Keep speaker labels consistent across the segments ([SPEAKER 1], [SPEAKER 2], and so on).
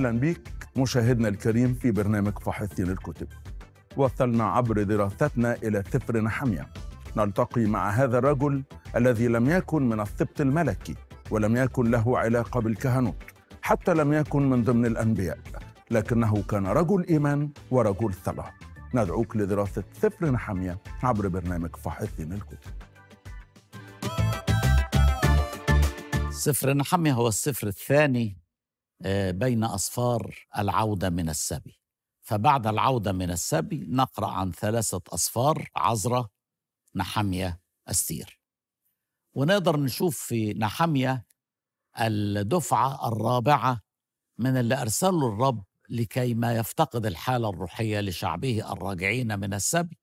[SPEAKER 1] أهلا بك مشاهدنا الكريم في برنامج فاحصين الكتب وصلنا عبر دراستنا إلى سفر نحمية نلتقي مع هذا الرجل الذي لم يكن من السبط الملكي ولم يكن له علاقة بالكهنوت حتى لم يكن من ضمن الأنبياء لكنه كان رجل إيمان ورجل صلاة ندعوك لدراسة سفر نحمية عبر برنامج فاحصين الكتب سفر نحمية هو السفر الثاني
[SPEAKER 2] آه، بين أصفار العودة من السبي فبعد العودة من السبي نقرأ عن ثلاثة أصفار عزرة نحمية أستير ونقدر نشوف في نحمية الدفعة الرابعة من اللي أرسله الرب لكي ما يفتقد الحالة الروحية لشعبه الراجعين من السبي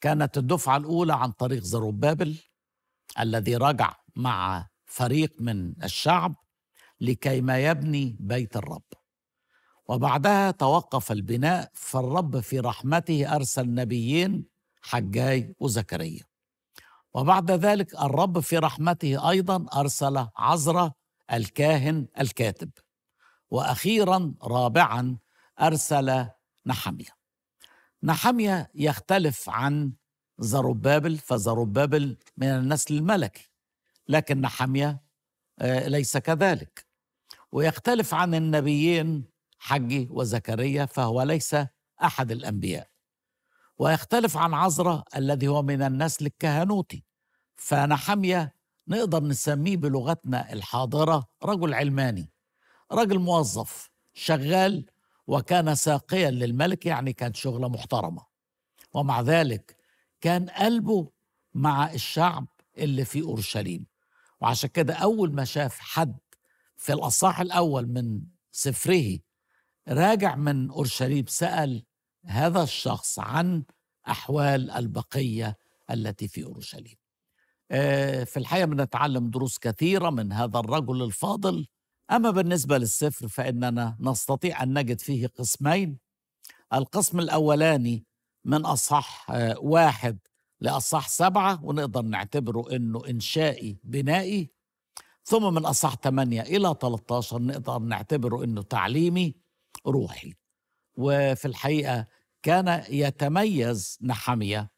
[SPEAKER 2] كانت الدفعة الأولى عن طريق زروبابل الذي رجع مع فريق من الشعب لكي ما يبني بيت الرب وبعدها توقف البناء فالرب في رحمته أرسل نبيين حجاي وزكريا وبعد ذلك الرب في رحمته أيضا أرسل عزرة الكاهن الكاتب وأخيرا رابعا أرسل نحمية نحمية يختلف عن زربابل فزربابل من النسل الملكي لكن نحمية آه، ليس كذلك ويختلف عن النبيين حجي وزكريا فهو ليس أحد الأنبياء ويختلف عن عزرة الذي هو من النسل الكهنوتي فنحمية نقدر نسميه بلغتنا الحاضرة رجل علماني رجل موظف شغال وكان ساقيا للملك يعني كانت شغلة محترمة ومع ذلك كان قلبه مع الشعب اللي في أورشليم وعشان كده أول ما شاف حد في الأصحاح الأول من سفره راجع من أورشليم سأل هذا الشخص عن أحوال البقية التي في أورشليم آه، في الحقيقة بنتعلم دروس كثيرة من هذا الرجل الفاضل أما بالنسبة للسفر فإننا نستطيع أن نجد فيه قسمين القسم الأولاني من أصح آه، واحد لأصح سبعة ونقدر نعتبره أنه إنشائي بنائي ثم من أصح 8 إلى 13 نقدر نعتبره أنه تعليمي روحي وفي الحقيقة كان يتميز نحمية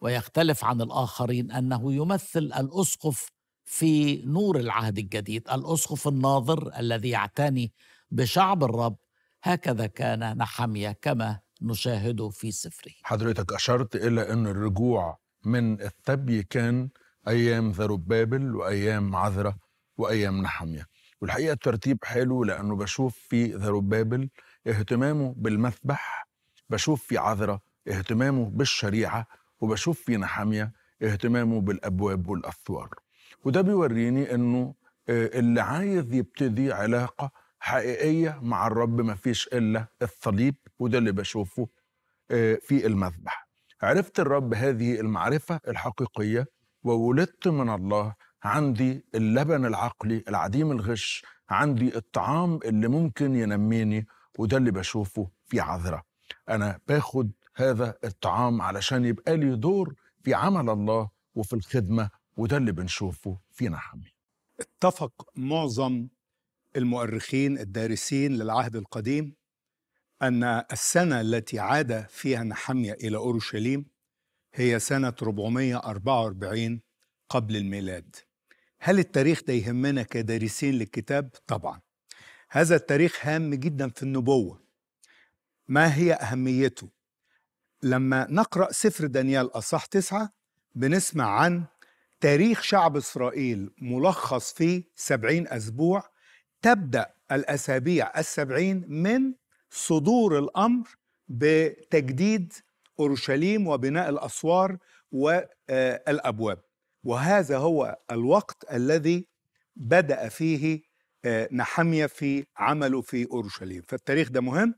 [SPEAKER 2] ويختلف عن الآخرين أنه يمثل الأسقف في نور العهد الجديد الأسقف الناظر الذي يعتني بشعب الرب هكذا كان نحمية كما نشاهده
[SPEAKER 1] في سفره حضرتك أشرت إلى أن الرجوع من الثبي كان أيام ذروبابل وأيام عذرة وايامنا حاميه يعني. والحقيقه الترتيب حلو لانه بشوف في ذروبابل اهتمامه بالمذبح بشوف في عذراء اهتمامه بالشريعه وبشوف في نحمية اهتمامه بالابواب والأثوار وده بيوريني انه آه، اللي عايز يبتدي علاقه حقيقيه مع الرب ما فيش الا الصليب وده اللي بشوفه آه، في المذبح عرفت الرب هذه المعرفه الحقيقيه وولدت من الله عندي اللبن العقلي العديم الغش عندي الطعام اللي ممكن ينميني وده اللي بشوفه في عذرة أنا باخد هذا الطعام علشان يبقى لي دور في عمل الله وفي الخدمة وده اللي بنشوفه في نحمي اتفق
[SPEAKER 3] معظم المؤرخين الدارسين للعهد القديم أن السنة التي عاد فيها نحمية إلى أورشليم هي سنة 444 قبل الميلاد هل التاريخ ده يهمنا كدارسين للكتاب؟ طبعا هذا التاريخ هام جدا في النبوة ما هي أهميته؟ لما نقرأ سفر دانيال أصح تسعة بنسمع عن تاريخ شعب إسرائيل ملخص في سبعين أسبوع تبدأ الأسابيع السبعين من صدور الأمر بتجديد أورشليم وبناء الأسوار والأبواب وهذا هو الوقت الذي بدأ فيه آه، نحمية في عمله في أورشليم فالتاريخ ده مهم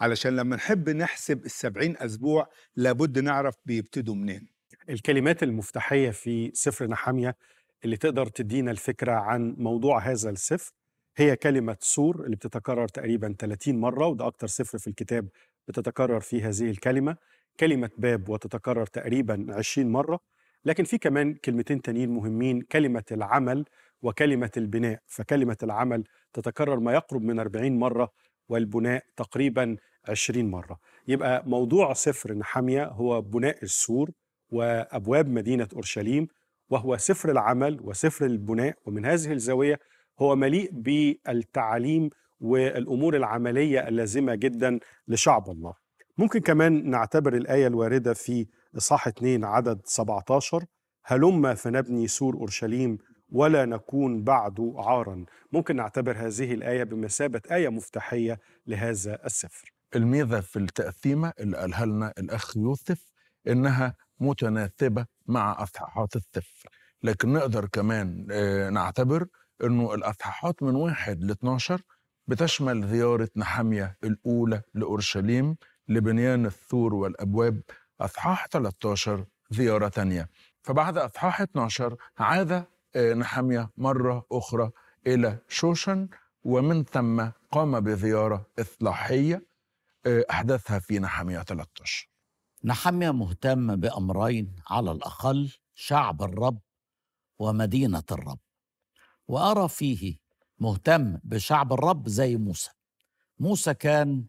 [SPEAKER 3] علشان لما نحب نحسب السبعين أسبوع لابد نعرف بيبتدوا منين الكلمات المفتاحية في سفر
[SPEAKER 4] نحمية اللي تقدر تدينا الفكرة عن موضوع هذا السفر هي كلمة سور اللي بتتكرر تقريبا 30 مرة وده أكتر سفر في الكتاب بتتكرر فيه هذه الكلمة كلمة باب وتتكرر تقريبا 20 مرة لكن في كمان كلمتين تانيين مهمين كلمة العمل وكلمة البناء فكلمة العمل تتكرر ما يقرب من 40 مرة والبناء تقريبا 20 مرة يبقى موضوع سفر نحمية هو بناء السور وأبواب مدينة أورشليم وهو سفر العمل وسفر البناء ومن هذه الزاوية هو مليء بالتعاليم والأمور العملية اللازمة جدا لشعب الله ممكن كمان نعتبر الآية الواردة في إصحاح 2 عدد 17 هلما فنبني سور أورشليم ولا نكون بعد عارا ممكن نعتبر هذه الآية
[SPEAKER 1] بمثابة آية مفتاحية لهذا السفر الميزة في التأثيمة اللي قالها لنا الأخ يوسف إنها متناسبة مع أصحاحات السفر لكن نقدر كمان آه، نعتبر إنه الأصحاحات من واحد ل 12 بتشمل زيارة نحمية الأولى لأورشليم لبنيان الثور والأبواب أصحاح 13 زيارة ثانية فبعد أصحاح 12 عاد آه، نحمية مرة أخرى إلى شوشن ومن ثم قام بزيارة إصلاحية آه، أحدثها في نحمية 13 نحمية مهتم بأمرين على الأقل شعب الرب
[SPEAKER 2] ومدينة الرب وأرى فيه مهتم بشعب الرب زي موسى موسى كان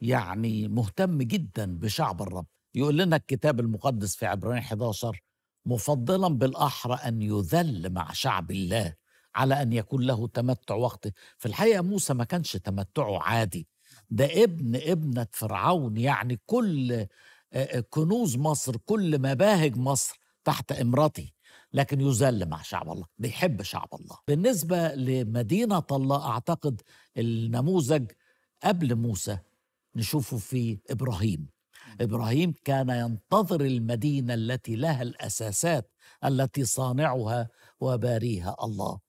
[SPEAKER 2] يعني مهتم جدا بشعب الرب يقول لنا الكتاب المقدس في عبرانيين 11 مفضلا بالاحرى ان يذل مع شعب الله على ان يكون له تمتع وقته في الحقيقه موسى ما كانش تمتعه عادي ده ابن ابنه فرعون يعني كل آه، آه، كنوز مصر كل مباهج مصر تحت امرته لكن يذل مع شعب الله بيحب شعب الله بالنسبه لمدينه الله اعتقد النموذج قبل موسى نشوفه في ابراهيم ابراهيم كان ينتظر المدينه التي لها الاساسات التي صانعها وباريها الله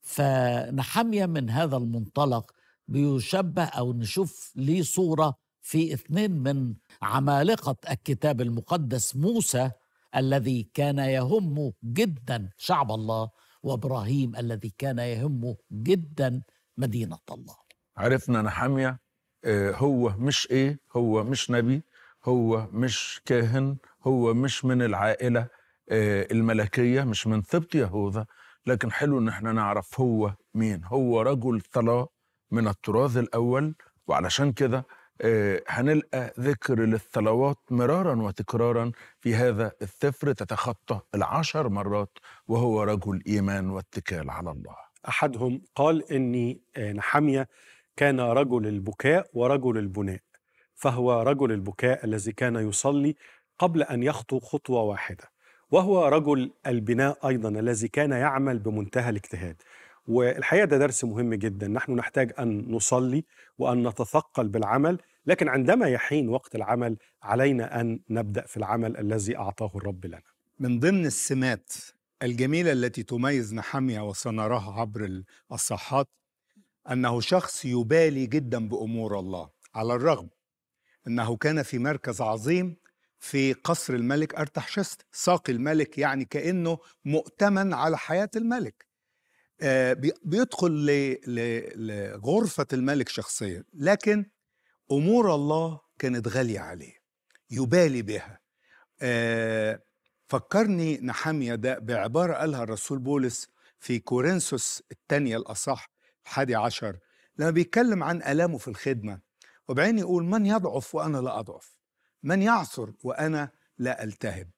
[SPEAKER 2] فنحميه من هذا المنطلق بيشبه او نشوف لي صوره في اثنين من عمالقه الكتاب المقدس موسى الذي كان يهم جدا شعب الله وابراهيم الذي كان يهم جدا مدينه الله
[SPEAKER 1] عرفنا نحميه آه، هو مش ايه هو مش نبي هو مش كاهن هو مش من العائلة آه، الملكية مش من سبط يهوذا لكن حلو ان احنا نعرف هو مين هو رجل صلاة من الطراز الأول وعلشان كده آه، هنلقى ذكر للصلوات مرارا وتكرارا في هذا السفر تتخطى العشر مرات وهو رجل إيمان واتكال على الله أحدهم قال إني آه، نحمية
[SPEAKER 4] كان رجل البكاء ورجل البناء فهو رجل البكاء الذي كان يصلي قبل ان يخطو خطوه واحده وهو رجل البناء ايضا الذي كان يعمل بمنتهى الاجتهاد والحقيقه ده درس مهم جدا نحن نحتاج ان نصلي وان نتثقل بالعمل لكن عندما يحين وقت العمل
[SPEAKER 3] علينا ان نبدا في العمل الذي اعطاه الرب لنا من ضمن السمات الجميله التي تميز نحميا وسنراها عبر الاصحاحات انه شخص يبالي جدا بامور الله على الرغم أنه كان في مركز عظيم في قصر الملك أرتحشست ساقي الملك يعني كأنه مؤتمن على حياة الملك آه، بيدخل لغرفة الملك شخصيا لكن أمور الله كانت غالية عليه يبالي بها آه، فكرني نحمية ده بعبارة قالها الرسول بولس في كورنثوس الثانية الأصح الحادي عشر لما بيتكلم عن ألامه في الخدمة وبعدين يقول من يضعف وأنا لا أضعف من يعثر وأنا لا ألتهب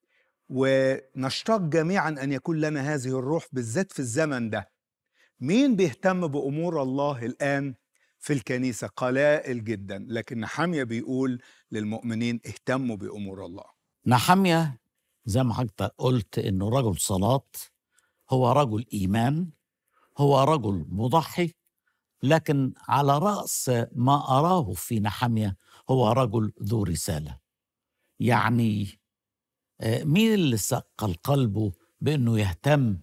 [SPEAKER 3] ونشتاق جميعا أن يكون لنا هذه الروح بالذات في الزمن ده مين بيهتم بأمور الله الآن في الكنيسة قلائل جدا لكن حاميه بيقول للمؤمنين اهتموا بأمور الله
[SPEAKER 2] نحمية زي ما حضرتك قلت انه رجل صلاة هو رجل إيمان هو رجل مضحي لكن على رأس ما أراه في نحمية هو رجل ذو رسالة يعني آه، مين اللي ثقل قلبه بأنه يهتم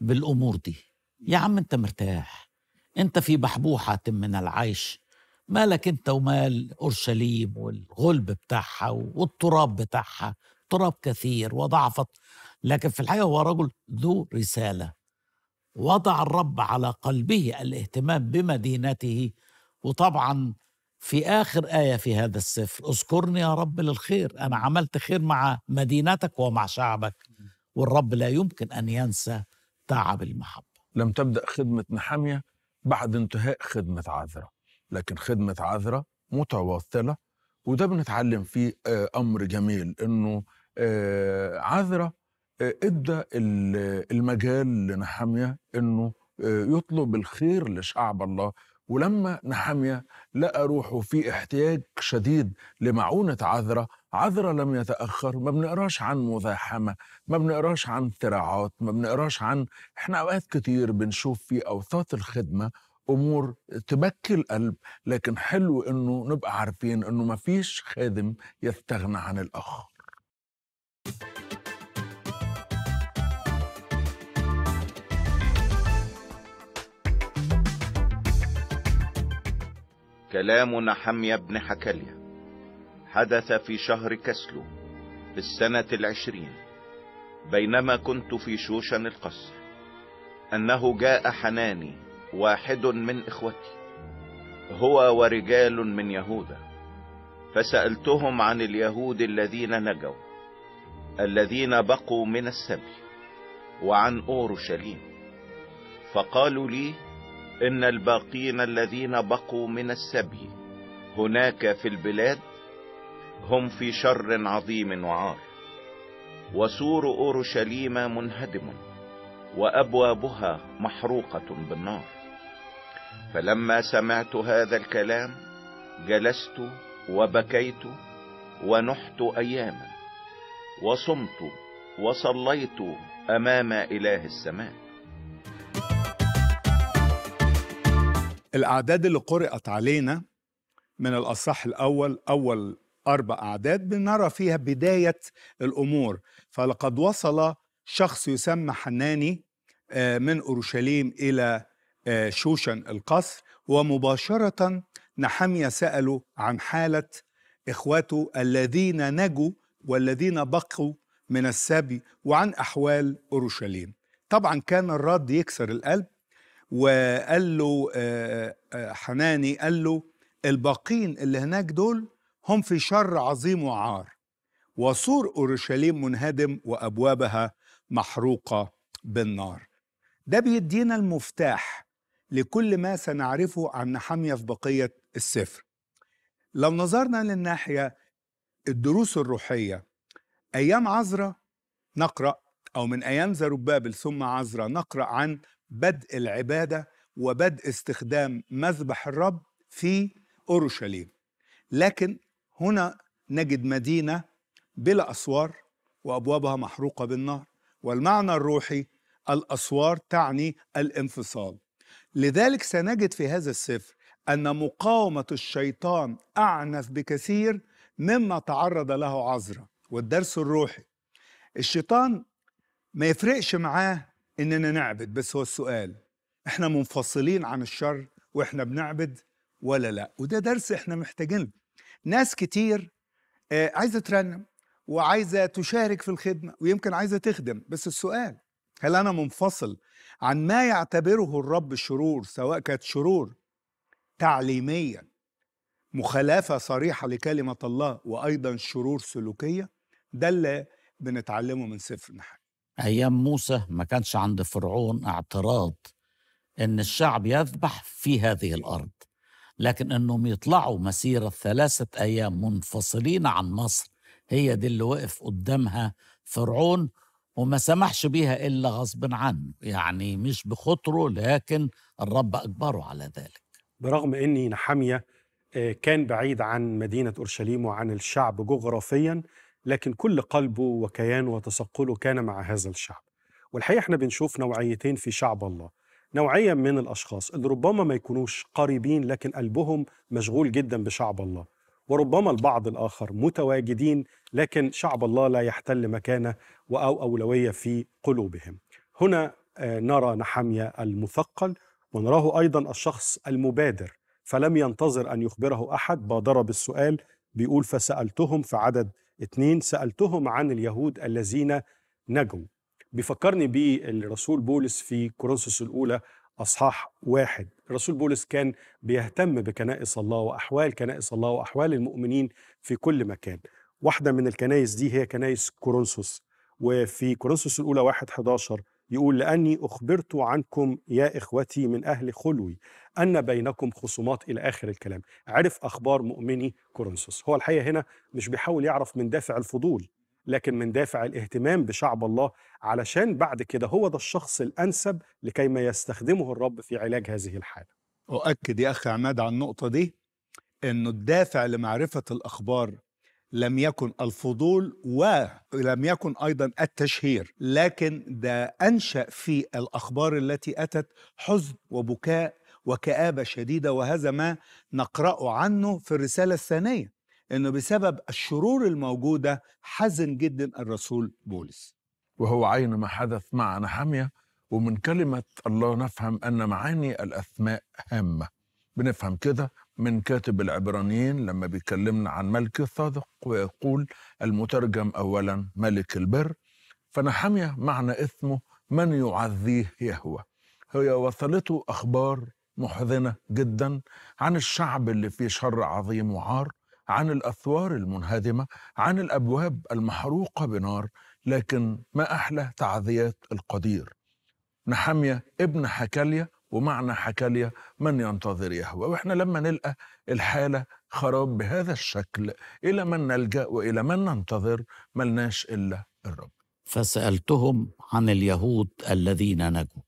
[SPEAKER 2] بالأمور دي يا عم أنت مرتاح أنت في بحبوحة من العيش مالك أنت ومال أورشليم والغلب بتاعها والتراب بتاعها تراب كثير وضعفت لكن في الحقيقة هو رجل ذو رسالة وضع الرب على قلبه الاهتمام بمدينته وطبعا في آخر آية في هذا السفر اذكرني يا رب للخير أنا عملت خير مع مدينتك ومع شعبك والرب لا يمكن أن ينسى
[SPEAKER 1] تعب المحبة لم تبدأ خدمة نحمية بعد انتهاء خدمة عذرة لكن خدمة عذرة متواصلة وده بنتعلم فيه آه، أمر جميل أنه آه، عذرة آه، ادى المجال لنحاميه انه آه، يطلب الخير لشعب الله ولما نحاميه لقى روحه في احتياج شديد لمعونه عذراء عذراء لم يتاخر ما بنقراش عن مزاحمه ما بنقراش عن صراعات ما بنقراش عن احنا اوقات كتير بنشوف في اوساط الخدمه امور تبكي القلب لكن حلو انه نبقى عارفين انه ما فيش خادم يستغنى عن الاخر
[SPEAKER 5] كلام نحمية بن حكالية حدث في شهر كسلو في السنة العشرين بينما كنت في شوشن القصر انه جاء حناني واحد من اخوتي هو ورجال من يهوذا فسألتهم عن اليهود الذين نجوا الذين بقوا من السبي وعن اورشليم فقالوا لي ان الباقين الذين بقوا من السبي هناك في البلاد هم في شر عظيم وعار وسور اورشليم منهدم وابوابها محروقة بالنار فلما سمعت هذا الكلام جلست وبكيت ونحت اياما وصمت وصليت امام اله السماء
[SPEAKER 3] الأعداد اللي قرأت علينا من الأصح الأول أول أربع أعداد بنرى فيها بداية الأمور فلقد وصل شخص يسمى حناني آه، من أورشليم إلى آه، شوشن القصر ومباشرة نحمية سأله عن حالة إخواته الذين نجوا والذين بقوا من السبي وعن أحوال أورشليم طبعا كان الرد يكسر القلب وقال له حناني قال له الباقين اللي هناك دول هم في شر عظيم وعار وسور اورشليم منهدم وابوابها محروقه بالنار ده بيدينا المفتاح لكل ما سنعرفه عن نحمية في بقية السفر لو نظرنا للناحية الدروس الروحية أيام عزرا نقرأ أو من أيام زربابل ثم عزرا نقرأ عن بدء العبادة وبدء استخدام مذبح الرب في أورشليم لكن هنا نجد مدينة بلا أسوار وأبوابها محروقة بالنار والمعنى الروحي الأسوار تعني الانفصال لذلك سنجد في هذا السفر أن مقاومة الشيطان أعنف بكثير مما تعرض له عذرا والدرس الروحي الشيطان ما يفرقش معاه اننا نعبد بس هو السؤال احنا منفصلين عن الشر واحنا بنعبد ولا لا وده درس احنا محتاجين ناس كتير آه، عايزه ترنم وعايزه تشارك في الخدمه ويمكن عايزه تخدم بس السؤال هل انا منفصل عن ما يعتبره الرب شرور سواء كانت شرور تعليميا مخالفه صريحه لكلمه الله وايضا شرور سلوكيه ده اللي بنتعلمه من سفر نحن
[SPEAKER 2] ايام موسى ما كانش عند فرعون اعتراض ان الشعب يذبح في هذه الارض لكن انهم يطلعوا مسيره ثلاثه ايام منفصلين عن مصر هي دي اللي وقف قدامها فرعون وما سمحش بيها الا غصب عنه يعني مش بخطره لكن الرب اجبره على ذلك
[SPEAKER 4] برغم ان نحميه آه، كان بعيد عن مدينه اورشليم وعن الشعب جغرافيا لكن كل قلبه وكيانه وتثقله كان مع هذا الشعب والحقيقة احنا بنشوف نوعيتين في شعب الله نوعية من الأشخاص اللي ربما ما يكونوش قريبين لكن قلبهم مشغول جدا بشعب الله وربما البعض الآخر متواجدين لكن شعب الله لا يحتل مكانة أو أولوية في قلوبهم هنا آه، نرى نحمية المثقل ونراه أيضا الشخص المبادر فلم ينتظر أن يخبره أحد بادر بالسؤال بيقول فسألتهم في عدد اتنين سألتهم عن اليهود الذين نجوا بيفكرني بالرسول بولس في كورنثوس الأولى أصحاح واحد الرسول بولس كان بيهتم بكنائس الله وأحوال كنائس الله وأحوال المؤمنين في كل مكان واحدة من الكنائس دي هي كنائس كورنثوس وفي كورنثوس الأولى واحد 11 يقول لأني أخبرت عنكم يا إخوتي من أهل خلوي أن بينكم خصومات إلى آخر الكلام عرف أخبار مؤمني كورنثوس هو الحقيقة هنا مش بيحاول يعرف من دافع الفضول لكن من دافع الاهتمام بشعب الله علشان بعد كده هو ده الشخص الأنسب لكيما يستخدمه
[SPEAKER 3] الرب في علاج هذه الحالة أؤكد يا أخي عماد على النقطة دي أنه الدافع لمعرفة الأخبار لم يكن الفضول ولم يكن ايضا التشهير لكن ده انشا في الاخبار التي اتت حزن وبكاء وكابه شديده وهذا ما نقراه عنه في الرساله الثانيه انه بسبب الشرور الموجوده
[SPEAKER 1] حزن جدا الرسول بولس وهو عين ما حدث مع نحميه ومن كلمه الله نفهم ان معاني الاسماء هامه بنفهم كده من كاتب العبرانيين لما بيكلمنا عن ملك الصادق ويقول المترجم أولا ملك البر فنحمية معنى اسمه من يعزيه يهوى هي وصلته أخبار محزنة جدا عن الشعب اللي فيه شر عظيم وعار عن الأثوار المنهدمة عن الأبواب المحروقة بنار لكن ما أحلى تعزيات القدير نحمية ابن حكاليا ومعنى حكاليا من ينتظر يهوى واحنا لما نلقى الحالة خراب بهذا الشكل إلى من نلجأ وإلى من ننتظر ملناش إلا الرب
[SPEAKER 2] فسألتهم عن اليهود الذين نجوا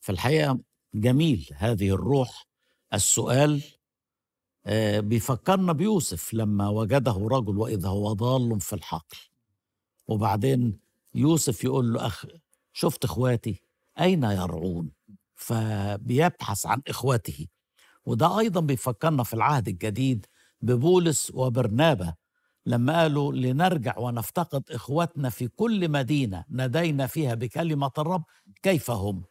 [SPEAKER 2] في الحقيقة جميل هذه الروح السؤال آه، بيفكرنا بيوسف لما وجده رجل وإذا هو ضال في الحقل وبعدين يوسف يقول له أخ شفت إخواتي أين يرعون فبيبحث عن إخوته وده أيضا بيفكرنا في العهد الجديد ببولس وبرنابة لما قالوا لنرجع ونفتقد إخوتنا في كل مدينة ندينا فيها بكلمة الرب كيف هم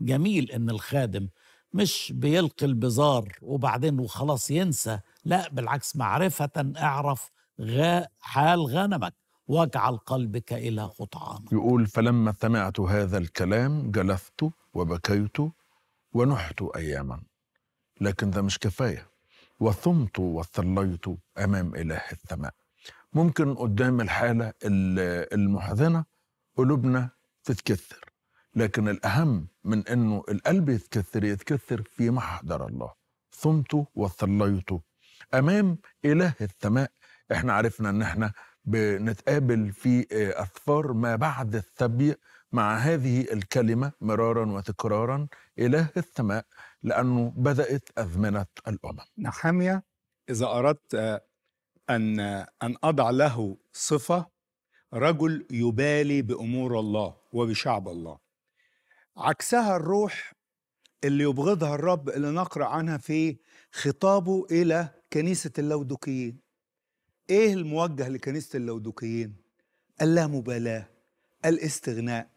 [SPEAKER 2] جميل إن الخادم مش بيلقي البزار وبعدين وخلاص ينسى لا بالعكس معرفة اعرف غا حال غنمك واجعل قلبك إلى قطعان
[SPEAKER 1] يقول فلما سمعت هذا الكلام جلست وبكيت ونحت أياما لكن ده مش كفاية وصمت وصليت أمام إله السماء ممكن قدام الحالة المحزنة قلوبنا تتكسر لكن الأهم من أنه القلب يتكسر يتكسر في محضر الله صمت وصليت أمام إله السماء احنا عرفنا ان احنا بنتقابل في أثار آه، ما بعد الثبي مع هذه الكلمة مرارا وتكرارا إله السماء لأنه بدأت أزمنة الأمم
[SPEAKER 3] نحامية
[SPEAKER 1] إذا أردت آه، أن آه،
[SPEAKER 3] أن أضع له صفة رجل يبالي بأمور الله وبشعب الله عكسها الروح اللي يبغضها الرب اللي نقرأ عنها في خطابه إلى كنيسة اللودوكيين ايه الموجه لكنيسه اللودوكيين اللامبالاه الاستغناء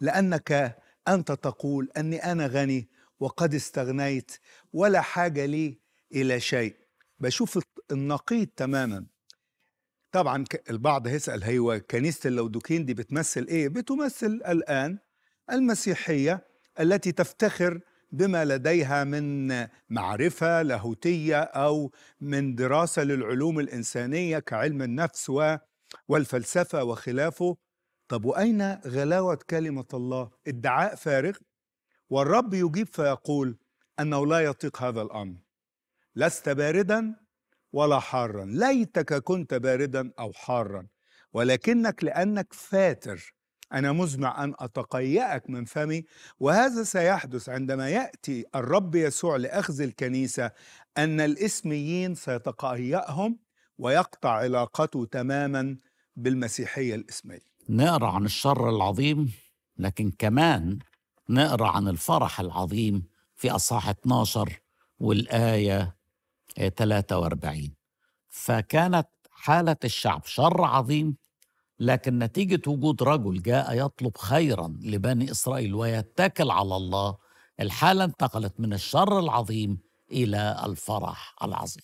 [SPEAKER 3] لانك انت تقول اني انا غني وقد استغنيت ولا حاجه لي الى شيء بشوف النقيض تماما طبعا البعض هيسال هي كنيسه اللودوكين دي بتمثل ايه بتمثل الان المسيحيه التي تفتخر بما لديها من معرفه لاهوتيه او من دراسه للعلوم الانسانيه كعلم النفس والفلسفه وخلافه طب واين غلاوه كلمه الله ادعاء فارغ والرب يجيب فيقول انه لا يطيق هذا الامر لست باردا ولا حارا ليتك كنت باردا او حارا ولكنك لانك فاتر أنا مزمع أن أتقيأك من فمي وهذا سيحدث عندما يأتي الرب يسوع لأخذ الكنيسة أن الإسميين سيتقيأهم ويقطع علاقته تماما بالمسيحية الإسمية
[SPEAKER 2] نقرأ عن الشر العظيم لكن كمان نقرأ عن الفرح العظيم في أصحاح 12 والآية 43 فكانت حالة الشعب شر عظيم لكن نتيجه وجود رجل جاء يطلب خيرا لبني اسرائيل ويتكل على الله الحاله انتقلت من الشر العظيم الى الفرح العظيم.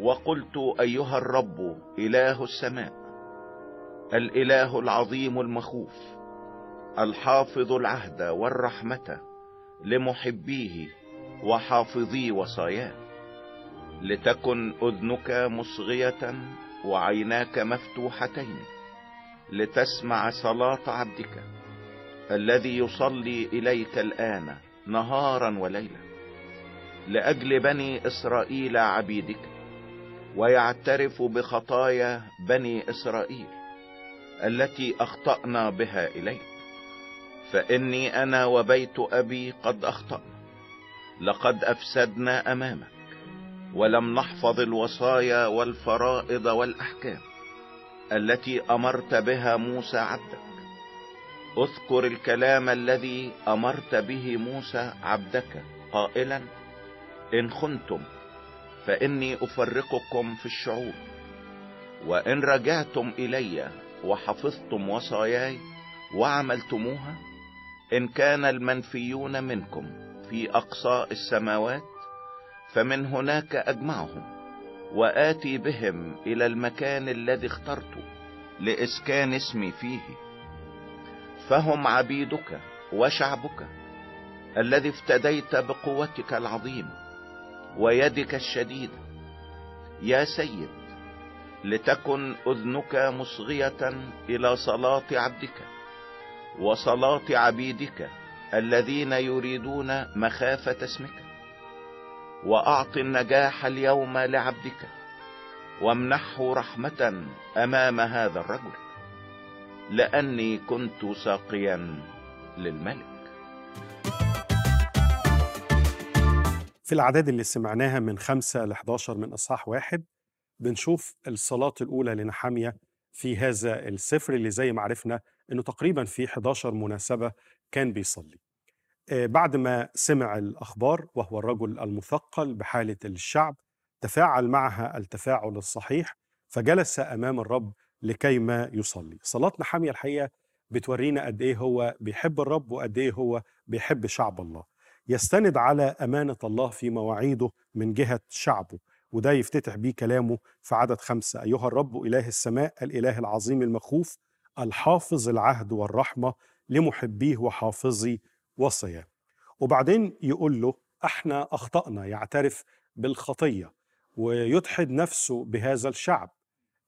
[SPEAKER 5] وقلت ايها الرب اله السماء الاله العظيم المخوف الحافظ العهد والرحمه لمحبيه وحافظي وصاياه لتكن اذنك مصغية وعيناك مفتوحتين لتسمع صلاة عبدك الذي يصلي اليك الان نهارا وليلا لاجل بني اسرائيل عبيدك ويعترف بخطايا بني اسرائيل التي اخطأنا بها اليك فاني انا وبيت ابي قد اخطأنا لقد افسدنا امامك ولم نحفظ الوصايا والفرائض والاحكام التي امرت بها موسى عبدك اذكر الكلام الذي امرت به موسى عبدك قائلا ان خنتم فاني افرقكم في الشعوب وان رجعتم الي وحفظتم وصاياي وعملتموها إن كان المنفيون منكم في أقصى السماوات فمن هناك أجمعهم وآتي بهم إلى المكان الذي اخترته لإسكان اسمي فيه فهم عبيدك وشعبك الذي افتديت بقوتك العظيمة ويدك الشديدة يا سيد لتكن أذنك مصغية إلى صلاة عبدك وصلاة عبيدك الذين يريدون مخافة اسمك وأعط النجاح اليوم لعبدك وامنحه رحمة أمام هذا الرجل لأني كنت ساقيا للملك
[SPEAKER 4] في الأعداد اللي سمعناها من 5 ل 11 من إصحاح واحد بنشوف الصلاة الأولى لنحامية في هذا السفر اللي زي ما عرفنا انه تقريبا في 11 مناسبه كان بيصلي. آه، بعد ما سمع الاخبار وهو الرجل المثقل بحاله الشعب تفاعل معها التفاعل الصحيح فجلس امام الرب لكيما يصلي. صلاه حاميه الحقيقه بتورينا قد ايه هو بيحب الرب وقد ايه هو بيحب شعب الله. يستند على امانه الله في مواعيده من جهه شعبه وده يفتتح بيه كلامه في عدد خمسة أيها الرب إله السماء الإله العظيم المخوف الحافظ العهد والرحمة لمحبيه وحافظي وصياه وبعدين يقول له احنا أخطأنا يعترف بالخطية ويدحض نفسه بهذا الشعب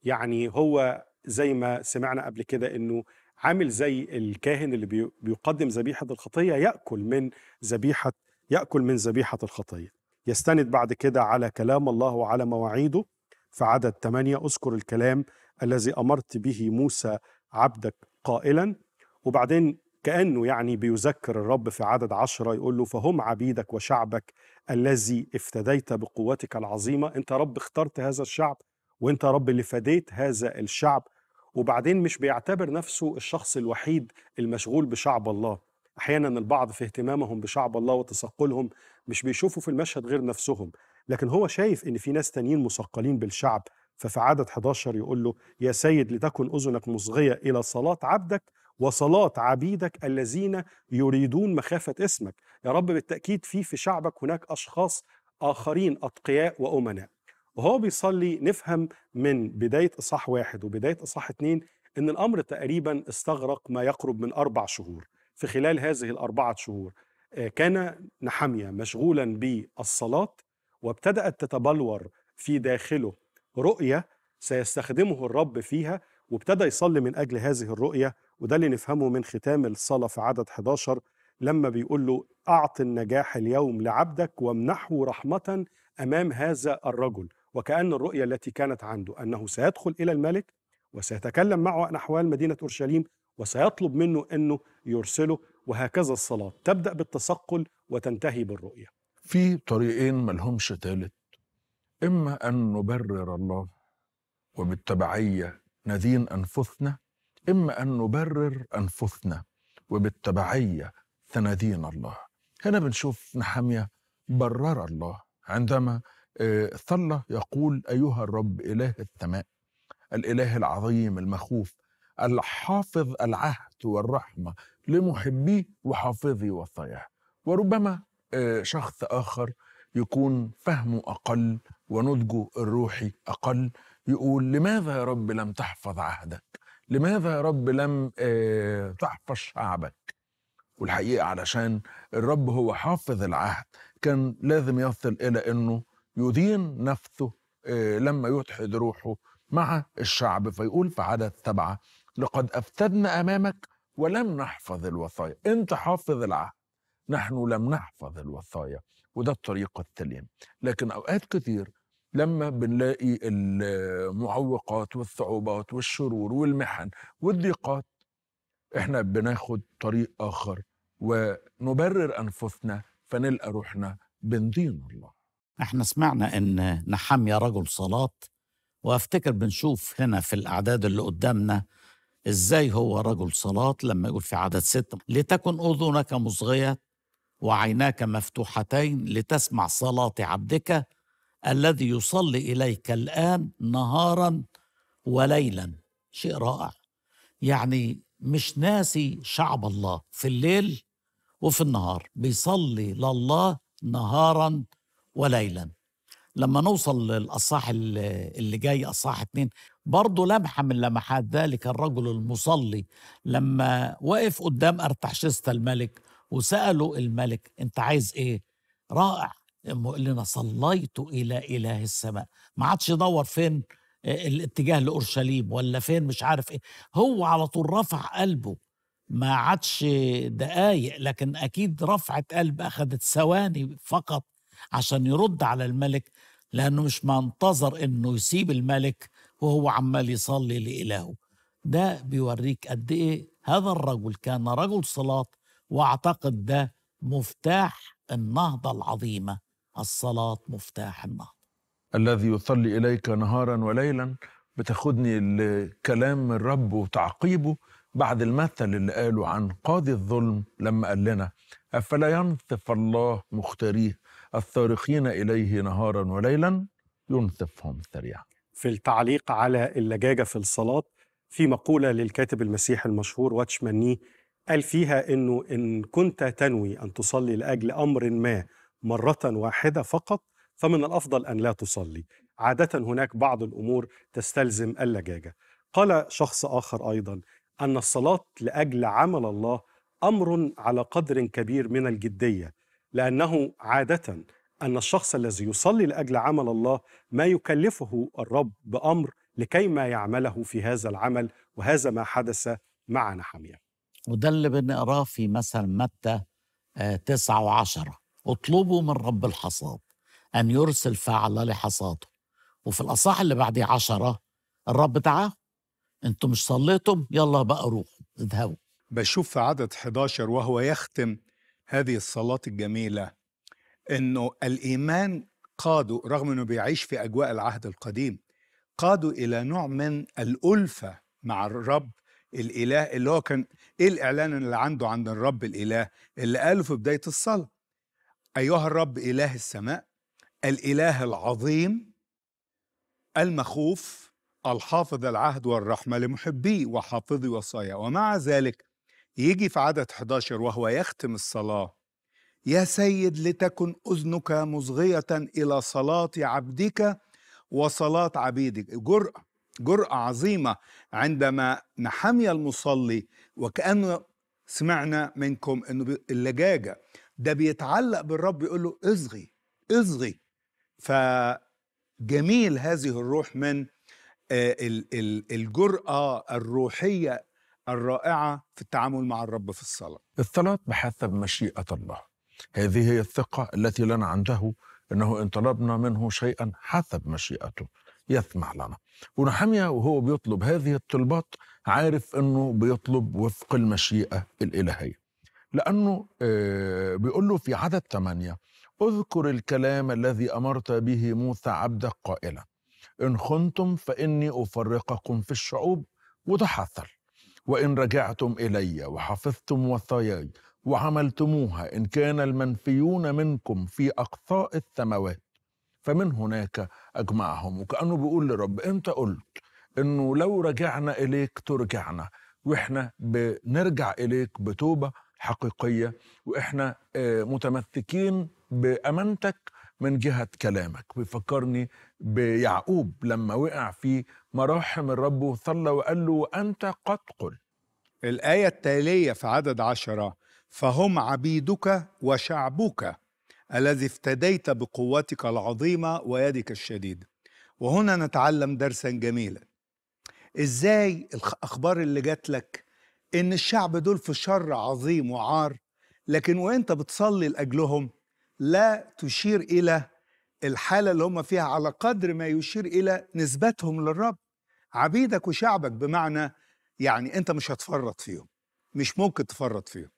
[SPEAKER 4] يعني هو زي ما سمعنا قبل كده انه عامل زي الكاهن اللي بيقدم ذبيحة الخطية يأكل من ذبيحة يأكل من ذبيحة الخطية يستند بعد كده على كلام الله وعلى مواعيده في عدد 8 اذكر الكلام الذي امرت به موسى عبدك قائلا وبعدين كانه يعني بيذكر الرب في عدد عشرة يقول له فهم عبيدك وشعبك الذي افتديت بقوتك العظيمه انت رب اخترت هذا الشعب وانت رب اللي فديت هذا الشعب وبعدين مش بيعتبر نفسه الشخص الوحيد المشغول بشعب الله احيانا البعض في اهتمامهم بشعب الله وتثقلهم مش بيشوفوا في المشهد غير نفسهم لكن هو شايف ان في ناس تانيين مثقلين بالشعب ففي عدد 11 يقول له يا سيد لتكن اذنك مصغيه الى صلاه عبدك وصلاة عبيدك الذين يريدون مخافة اسمك يا رب بالتأكيد في في شعبك هناك أشخاص آخرين أتقياء وأمناء وهو بيصلي نفهم من بداية إصحاح واحد وبداية إصحاح اتنين إن الأمر تقريبا استغرق ما يقرب من أربع شهور في خلال هذه الأربعة شهور آه، كان نحمية مشغولا بالصلاة وابتدأت تتبلور في داخله رؤية سيستخدمه الرب فيها وابتدى يصلي من أجل هذه الرؤية وده اللي نفهمه من ختام الصلاة في عدد 11 لما بيقول له أعط النجاح اليوم لعبدك وامنحه رحمة أمام هذا الرجل وكأن الرؤية التي كانت عنده أنه سيدخل إلى الملك وسيتكلم معه عن أحوال مدينة أورشليم وسيطلب منه أنه يرسله وهكذا الصلاة تبدأ بالتثقل وتنتهي بالرؤية
[SPEAKER 1] في طريقين ملهمش ثالث إما أن نبرر الله وبالتبعية ندين أنفسنا إما أن نبرر أنفسنا وبالتبعية تندين الله هنا بنشوف نحمية برر الله عندما آه، صلى يقول أيها الرب إله السماء الإله العظيم المخوف الحافظ العهد والرحمة لمحبيه وحافظي وصاياه وربما آه، شخص آخر يكون فهمه أقل ونضجه الروحي أقل يقول لماذا يا رب لم تحفظ عهدك لماذا يا رب لم آه، تحفظ شعبك والحقيقة علشان الرب هو حافظ العهد كان لازم يصل إلى أنه يدين نفسه آه، لما يتحد روحه مع الشعب فيقول في عدد سبعة لقد أفسدنا أمامك ولم نحفظ الوصايا أنت حافظ العهد نحن لم نحفظ الوصايا وده الطريق السليم لكن أوقات كتير لما بنلاقي المعوقات والصعوبات والشرور والمحن والضيقات احنا بناخد طريق آخر ونبرر أنفسنا فنلقى روحنا بندين الله احنا سمعنا ان
[SPEAKER 2] يا رجل صلاة وافتكر بنشوف هنا في الأعداد اللي قدامنا ازاي هو رجل صلاة لما يقول في عدد ستة لتكن أذنك مصغية وعيناك مفتوحتين لتسمع صلاة عبدك الذي يصلي إليك الآن نهارا وليلا شيء رائع يعني مش ناسي شعب الله في الليل وفي النهار بيصلي لله نهارا وليلا لما نوصل للأصحاح اللي جاي أصحاح اتنين برضه لمحة من لمحات ذلك الرجل المصلي لما وقف قدام أرتحشستا الملك وسأله الملك أنت عايز إيه؟ رائع لنا صليت إلى إله السماء ما عادش يدور فين آه، الاتجاه لأورشليم ولا فين مش عارف إيه هو على طول رفع قلبه ما عادش دقايق لكن أكيد رفعة قلب أخذت ثواني فقط عشان يرد على الملك لأنه مش منتظر إنه يسيب الملك وهو عمال يصلي لإلهه ده بيوريك قد إيه هذا الرجل كان رجل صلاة وأعتقد ده مفتاح النهضة العظيمة الصلاة مفتاح النهضة
[SPEAKER 1] الذي يصلي إليك نهارا وليلا بتاخدني لكلام الرب وتعقيبه بعد المثل اللي قاله عن قاضي الظلم لما قال لنا أفلا ينصف الله مختاريه الصارخين إليه نهارا وليلا ينثفهم سريعا في التعليق على اللجاجة في الصلاة في مقولة
[SPEAKER 4] للكاتب المسيحي المشهور واتشماني قال فيها أنه إن كنت تنوي أن تصلي لأجل أمر ما مرة واحدة فقط فمن الأفضل أن لا تصلي عادة هناك بعض الأمور تستلزم اللجاجة قال شخص آخر أيضا أن الصلاة لأجل عمل الله أمر على قدر كبير من الجدية لأنه عادة أن الشخص الذي يصلي لأجل عمل الله ما يكلفه الرب بأمر لكي ما يعمله في هذا العمل وهذا ما حدث مع نحمية
[SPEAKER 2] وده اللي بنقراه في مثل متى آه، تسعة وعشرة اطلبوا من رب الحصاد أن يرسل فعل لحصاده
[SPEAKER 3] وفي الأصح اللي بعديه عشرة الرب تعاه انتم مش صليتم يلا بقى روحوا اذهبوا بشوف في عدد 11 وهو يختم هذه الصلاة الجميلة أنه الإيمان قادوا رغم أنه بيعيش في أجواء العهد القديم قادوا إلى نوع من الألفة مع الرب الإله اللي هو كان إيه الإعلان اللي عنده عند الرب الإله اللي قاله في بداية الصلاة أيها الرب إله السماء الإله العظيم المخوف الحافظ العهد والرحمة لمحبيه وحافظي وصايا ومع ذلك يجي في عدد 11 وهو يختم الصلاة يا سيد لتكن أذنك مصغية إلى صلاة عبدك وصلاة عبيدك جرأة جرأة عظيمة عندما نحمي المصلي وكأنه سمعنا منكم أنه اللجاجة ده بيتعلق بالرب يقول له اصغي اصغي فجميل هذه الروح من آه، الجرأة الروحية الرائعة في التعامل مع الرب في الصلاة
[SPEAKER 1] الصلاة بحسب مشيئة الله هذه هي الثقة التي لنا عنده أنه إن طلبنا منه شيئا حسب مشيئته يسمع لنا ونحمية وهو بيطلب هذه الطلبات عارف أنه بيطلب وفق المشيئة الإلهية لأنه آه، بيقول له في عدد ثمانية اذكر الكلام الذي أمرت به موسى عبدك قائلا إن خنتم فإني أفرقكم في الشعوب وده حصل وإن رجعتم إلي وحفظتم وصاياي وعملتموها إن كان المنفيون منكم في أقصاء السماوات فمن هناك أجمعهم وكأنه بيقول لرب أنت قلت إنه لو رجعنا إليك ترجعنا وإحنا بنرجع إليك بتوبة حقيقية وإحنا آه، متمسكين بأمانتك من جهة كلامك بيفكرني بيعقوب لما وقع في مراحم الرب وصلى وقال له وأنت قد
[SPEAKER 3] قل الآية التالية في عدد عشرة فهم عبيدك وشعبك الذي افتديت بقوتك العظيمة ويدك الشديدة وهنا نتعلم درسا جميلا ازاي الأخبار اللي جات لك إن الشعب دول في شر عظيم وعار لكن وانت بتصلي لأجلهم لا تشير الى الحاله اللي هم فيها على قدر ما يشير الى نسبتهم للرب عبيدك وشعبك بمعنى يعني انت مش هتفرط فيهم مش ممكن تفرط فيهم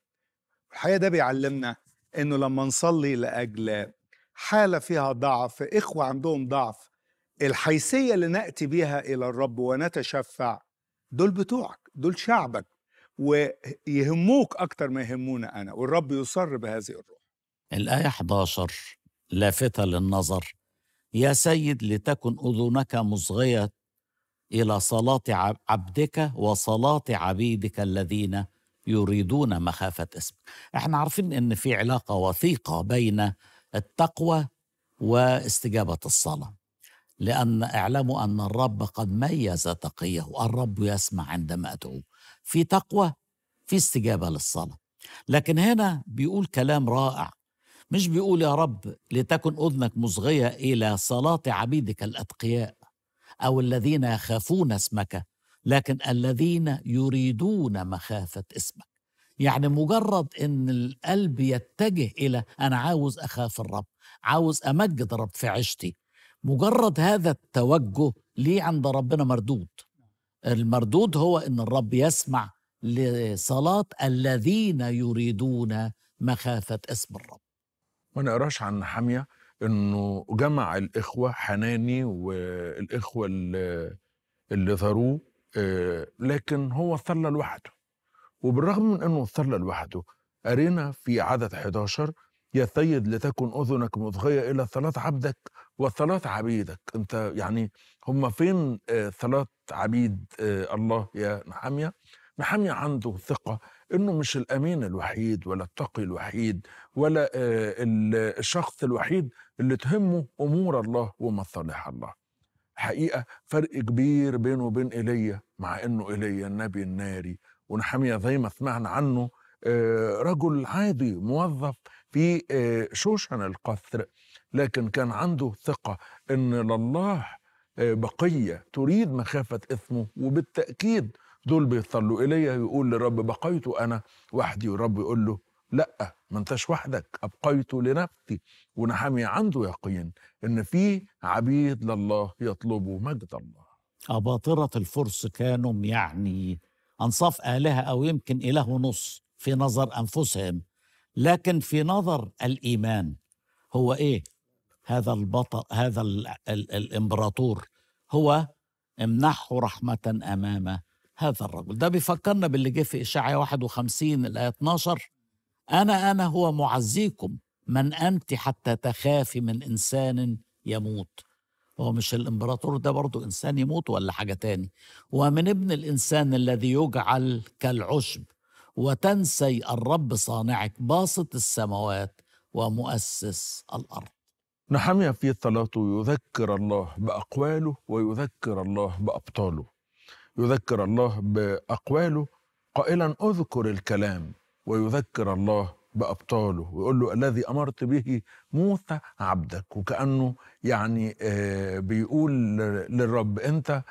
[SPEAKER 3] الحقيقه ده بيعلمنا انه لما نصلي لاجل حاله فيها ضعف اخوه عندهم ضعف الحيثيه اللي ناتي بيها الى الرب ونتشفع دول بتوعك دول شعبك ويهموك اكتر ما يهمونا انا والرب يصر بهذه الروح
[SPEAKER 2] الآية 11 لافتة للنظر يا سيد لتكن أذنك مصغية إلى صلاة عبدك وصلاة عبيدك الذين يريدون مخافة اسمك احنا عارفين ان في علاقة وثيقة بين التقوى واستجابة الصلاة لأن اعلموا أن الرب قد ميز تقيه الرب يسمع عندما أدعوه في تقوى في استجابة للصلاة لكن هنا بيقول كلام رائع مش بيقول يا رب لتكن أذنك مصغية إلى صلاة عبيدك الأتقياء أو الذين يخافون اسمك لكن الذين يريدون مخافة اسمك يعني مجرد ان القلب يتجه الى انا عاوز اخاف الرب عاوز امجد الرب في عيشتي مجرد هذا التوجه ليه عند ربنا مردود المردود هو ان الرب يسمع لصلاه الذين يريدون مخافه اسم
[SPEAKER 1] الرب ما نقراش عن حاميه انه جمع الاخوه حناني والاخوه اللي, اللي ثاروه آه، لكن هو ظل لوحده وبالرغم من انه ظل لوحده أرينا في عدد 11 يا سيد لتكن اذنك مضغيه الى صلاه عبدك وصلاه عبيدك انت يعني هم فين آه، صلاه عبيد آه، الله يا نحاميه نحاميه عنده ثقه انه مش الامين الوحيد ولا التقي الوحيد ولا آه، الشخص الوحيد اللي تهمه امور الله ومصالح الله حقيقه فرق كبير بينه وبين ايليا مع انه ايليا النبي الناري ونحميه زي ما سمعنا عنه آه، رجل عادي موظف في آه، شوشن القصر لكن كان عنده ثقه ان لله بقيه تريد مخافه اسمه وبالتاكيد دول بيطلوا إلي يقول للرب بقيت أنا وحدي والرب يقول له لا ما انتش وحدك أبقيت لنفسي ونحمي عنده يقين إن في عبيد لله يطلبوا مجد الله أباطرة الفرس كانوا يعني
[SPEAKER 2] أنصاف آلهة أو يمكن إله نص في نظر أنفسهم لكن في نظر الإيمان هو إيه؟ هذا البطل هذا الـ الـ الإمبراطور هو امنحه رحمة أمامه هذا الرجل ده بيفكرنا باللي جه في إشاعية 51 الآية 12 أنا أنا هو معزيكم من أنت حتى تخافي من إنسان يموت هو مش الإمبراطور ده برضه إنسان يموت ولا حاجة تاني ومن ابن الإنسان الذي يجعل كالعشب وتنسي الرب صانعك باسط السماوات
[SPEAKER 1] ومؤسس الأرض نحميا في الصلاة يذكر الله بأقواله ويذكر الله بأبطاله يذكر الله باقواله قائلا اذكر الكلام ويذكر الله بابطاله ويقول له الذي امرت به موسى عبدك وكانه يعني آه، بيقول للرب انت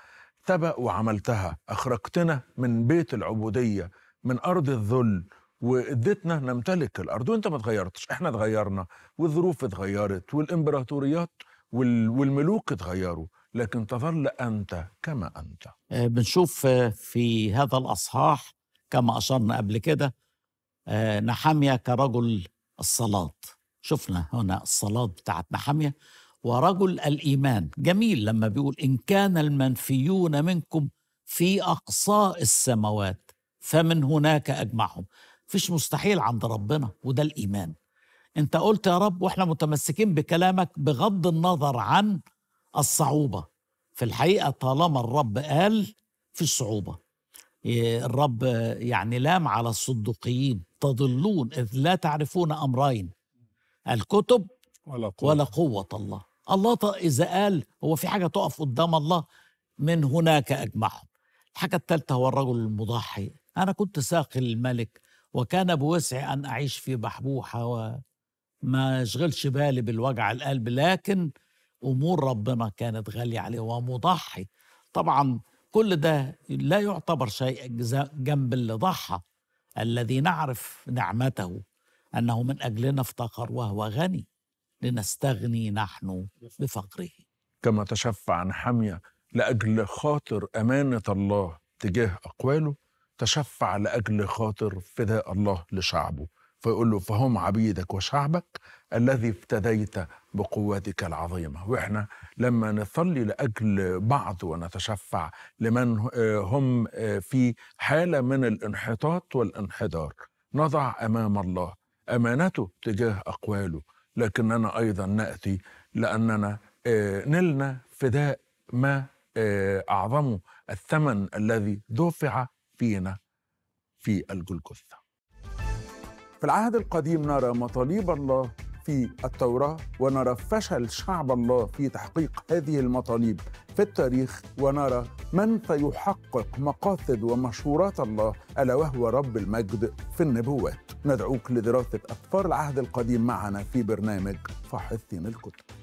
[SPEAKER 1] سبق وعملتها اخرجتنا من بيت العبوديه من ارض الذل واديتنا نمتلك الارض وانت ما تغيرتش احنا تغيرنا والظروف اتغيرت والامبراطوريات والملوك اتغيروا لكن تظل أنت كما أنت آه، بنشوف آه،
[SPEAKER 2] في هذا
[SPEAKER 1] الأصحاح
[SPEAKER 2] كما أشرنا قبل كده آه، نحمية كرجل الصلاة شفنا هنا الصلاة بتاعت نحمية ورجل الإيمان جميل لما بيقول إن كان المنفيون منكم في أقصاء السماوات فمن هناك أجمعهم فيش مستحيل عند ربنا وده الإيمان أنت قلت يا رب وإحنا متمسكين بكلامك بغض النظر عن الصعوبة في الحقيقة طالما الرب قال في صعوبة الرب يعني لام على الصدقيين تضلون إذ لا تعرفون أمرين الكتب ولا قوة, ولا قوة الله الله إذا قال هو في حاجة تقف قدام الله من هناك أجمعهم الحاجة الثالثة هو الرجل المضحي أنا كنت ساقي للملك وكان بوسعي أن أعيش في بحبوحة وما يشغلش بالي بالوجع القلب لكن امور ربنا كانت غاليه عليه ومضحي طبعا كل ده لا يعتبر شيء جنب اللي ضحى الذي نعرف نعمته انه من اجلنا افتقر وهو غني لنستغني نحن بفقره
[SPEAKER 1] كما تشفع عن حميه لاجل خاطر امانه الله تجاه اقواله تشفع لاجل خاطر فداء الله لشعبه فيقول له فهم عبيدك وشعبك الذي افتديت بقوتك العظيمة وإحنا لما نصلي لأجل بعض ونتشفع لمن آه، هم آه، في حالة من الانحطاط والانحدار نضع أمام الله أمانته تجاه أقواله لكننا أيضا نأتي لأننا آه، نلنا فداء ما أعظمه الثمن الذي دفع فينا في الجلجثة في العهد القديم نرى مطالب الله في التوراة ونرى فشل شعب الله في تحقيق هذه المطالب في التاريخ ونرى من سيحقق مقاصد ومشورات الله ألا وهو رب المجد في النبوات ندعوك لدراسة أسفار العهد القديم معنا في برنامج فحصين الكتب